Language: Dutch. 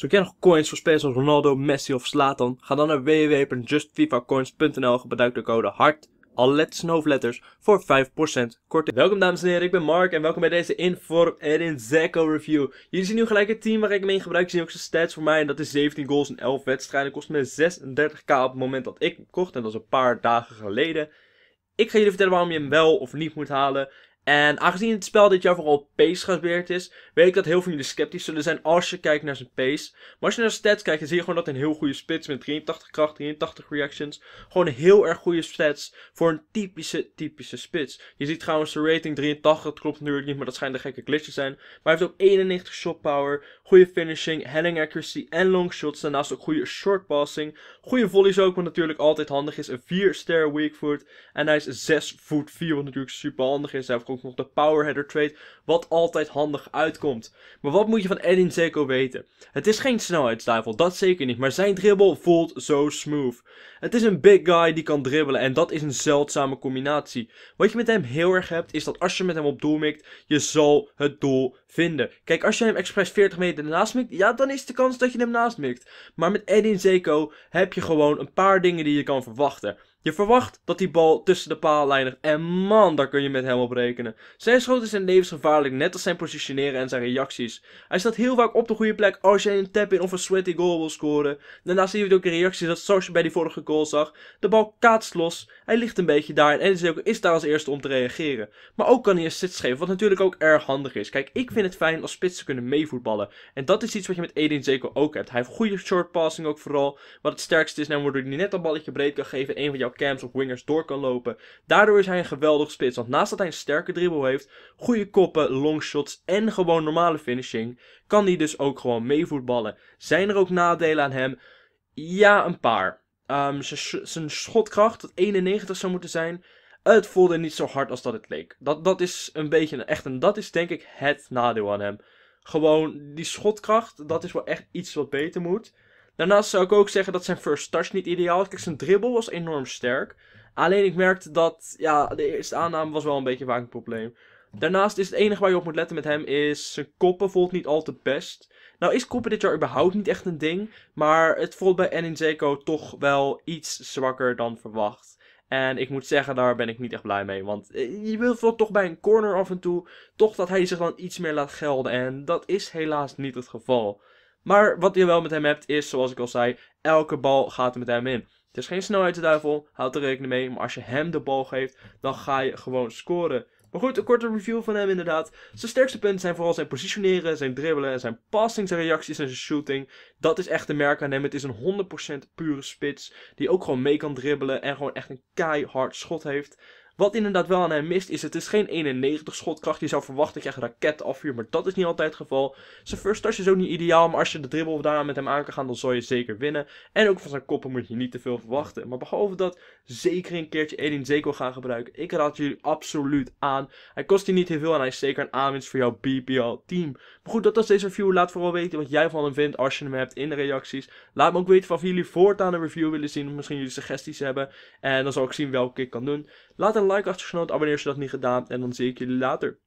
Zoek jij nog coins voor spelers als Ronaldo, Messi of Slatan? Ga dan naar www.justfifacoins.nl gebruik de code HART, alle letters hoofdletters, voor 5% korting. Welkom dames en heren, ik ben Mark en welkom bij deze Inform Erin Zeko review. Jullie zien nu gelijk het team waar ik mee in gebruik. Jullie zien ook zijn stats voor mij en dat is 17 goals en 11 wedstrijden. Kost me 36k op het moment dat ik hem kocht en dat is een paar dagen geleden. Ik ga jullie vertellen waarom je hem wel of niet moet halen. En aangezien het spel dit jaar vooral op pace gebeurd is, weet ik dat heel veel jullie sceptisch zullen zijn als je kijkt naar zijn pace. Maar als je naar stats kijkt, dan zie je gewoon dat een heel goede spits met 83 kracht, 83 reactions. Gewoon heel erg goede stats voor een typische, typische spits. Je ziet trouwens de rating 83, dat klopt natuurlijk niet, maar dat schijnt een gekke glitch te zijn. Maar hij heeft ook 91 shot power, goede finishing, heading accuracy en long shots. Daarnaast ook goede short passing, goede volleys ook, wat natuurlijk altijd handig is. Een 4 ster weak en hij is 6 foot 4, wat natuurlijk super handig is. Hij heeft ook nog de header trade, wat altijd handig uitkomt. Maar wat moet je van Edin Zeko weten? Het is geen snelheidsduivel, dat zeker niet, maar zijn dribbel voelt zo smooth. Het is een big guy die kan dribbelen en dat is een zeldzame combinatie. Wat je met hem heel erg hebt, is dat als je met hem op doel mikt, je zal het doel vinden. Kijk, als je hem expres 40 meter naast mikt, ja, dan is de kans dat je hem naast mikt. Maar met Edin Zeko heb je gewoon een paar dingen die je kan verwachten. Je verwacht dat die bal tussen de paal En man, daar kun je met hem op rekenen. Zijn schoten zijn levensgevaarlijk, net als zijn positioneren en zijn reacties. Hij staat heel vaak op de goede plek als jij een tap in of een sweaty goal wil scoren. Daarnaast zie je ook een reacties dat zoals je bij die vorige goal zag. De bal kaatst los, hij ligt een beetje daar en is, ook, is daar als eerste om te reageren. Maar ook kan hij een sits geven, wat natuurlijk ook erg handig is. Kijk, ik vind het fijn als spitsen kunnen meevoetballen. En dat is iets wat je met Edin Zeko ook hebt. Hij heeft goede short passing ook vooral. Wat het sterkste is, namelijk nou, waardoor hij net een balletje breed kan geven. Een van jouw camps of wingers door kan lopen. Daardoor is hij een geweldig spits. Want naast dat hij een sterke dribbel heeft, goede koppen, longshots en gewoon normale finishing, kan hij dus ook gewoon meevoetballen. Zijn er ook nadelen aan hem? Ja, een paar. Ehm, zijn schotkracht, dat 91 zou moeten zijn. Het voelde niet zo hard als dat het leek. Dat, dat is een beetje echt. En dat is denk ik het nadeel aan hem. Gewoon die schotkracht, dat is wel echt iets wat beter moet. Daarnaast zou ik ook zeggen dat zijn first touch niet ideaal was, Kijk, zijn dribbel was enorm sterk. Alleen ik merkte dat, ja, de eerste aanname was wel een beetje vaak een probleem. Daarnaast is het enige waar je op moet letten met hem is zijn koppen voelt niet al te best. Nou is koppen dit jaar überhaupt niet echt een ding, maar het voelt bij Zeko toch wel iets zwakker dan verwacht. En ik moet zeggen, daar ben ik niet echt blij mee. Want eh, je wilt toch bij een corner af en toe, toch dat hij zich dan iets meer laat gelden. En dat is helaas niet het geval. Maar wat je wel met hem hebt is, zoals ik al zei, elke bal gaat er met hem in. Het is geen duivel. houd er rekening mee. Maar als je hem de bal geeft, dan ga je gewoon scoren. Maar goed, een korte review van hem inderdaad. Zijn sterkste punten zijn vooral zijn positioneren, zijn dribbelen en zijn passing, zijn reacties en zijn shooting. Dat is echt de merk aan hem. Het is een 100% pure spits die ook gewoon mee kan dribbelen en gewoon echt een keihard schot heeft. Wat inderdaad wel aan hem mist is, het is geen 91 schotkracht. Je zou verwachten dat je echt raket afvuurt, maar dat is niet altijd het geval. Zijn first touch is ook niet ideaal, maar als je de dribbel daarna met hem aan kan gaan, dan zal je zeker winnen. En ook van zijn koppen moet je niet te veel verwachten. Maar behalve dat, zeker een keertje Edin Zeko gaan gebruiken. Ik raad jullie absoluut aan. Hij kost je niet heel veel en hij is zeker een aanwinst voor jouw BPL-team. Maar goed, dat was deze review. Laat vooral weten wat jij van hem vindt als je hem hebt in de reacties. Laat me ook weten van jullie voortaan een review willen zien of misschien jullie suggesties hebben. En dan zal ik zien welke ik kan doen. Laat een like achter, abonneer als je dat niet gedaan en dan zie ik jullie later.